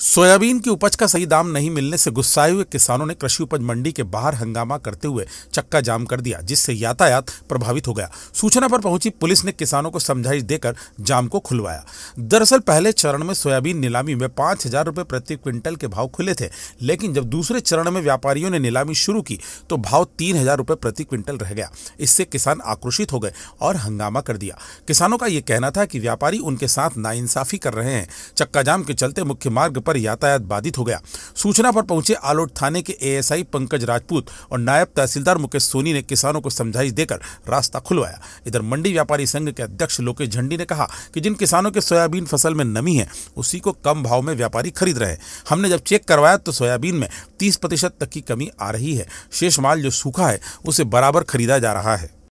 soybean की उपज का सही दाम नहीं मिलने से गुस्साए हुए किसानों ने कृषि उपज मंडी के बाहर हंगामा करते हुए चक्का जाम कर दिया जिससे यातायात प्रभावित हो गया सूचना पर पहुंची पुलिस ने किसानों को समझाइश देकर जाम को खुलवाया दरअसल पहले चरण में सोयाबीन नीलामी में पांच हजार रुपए प्रति क्विंटल के भाव खुले थे लेकिन जब दूसरे चरण में व्यापारियों ने नीलामी शुरू की तो भाव तीन हजार रुपए प्रति क्विंटल रह गया इससे किसान आक्रोशित हो गए और हंगामा कर दिया किसानों का यह कहना था कि व्यापारी उनके साथ नाइंसाफी कर रहे हैं चक्का जाम के चलते मुख्य मार्ग पर यातायात बाधित हो गया सूचना पर पहुंचे आलोट थाने के एएसआई पंकज राजपूत और नायब तहसीलदार मुकेश सोनी ने किसानों को समझाइश देकर रास्ता खुलवाया इधर मंडी व्यापारी संघ के अध्यक्ष लोकेश झंडी ने कहा कि जिन किसानों के सोयाबीन फसल में नमी है उसी को कम भाव में व्यापारी खरीद रहे हमने जब चेक करवाया तो सोयाबीन में तीस प्रतिशत तक की कमी आ रही है शेष माल जो सूखा है उसे बराबर खरीदा जा रहा है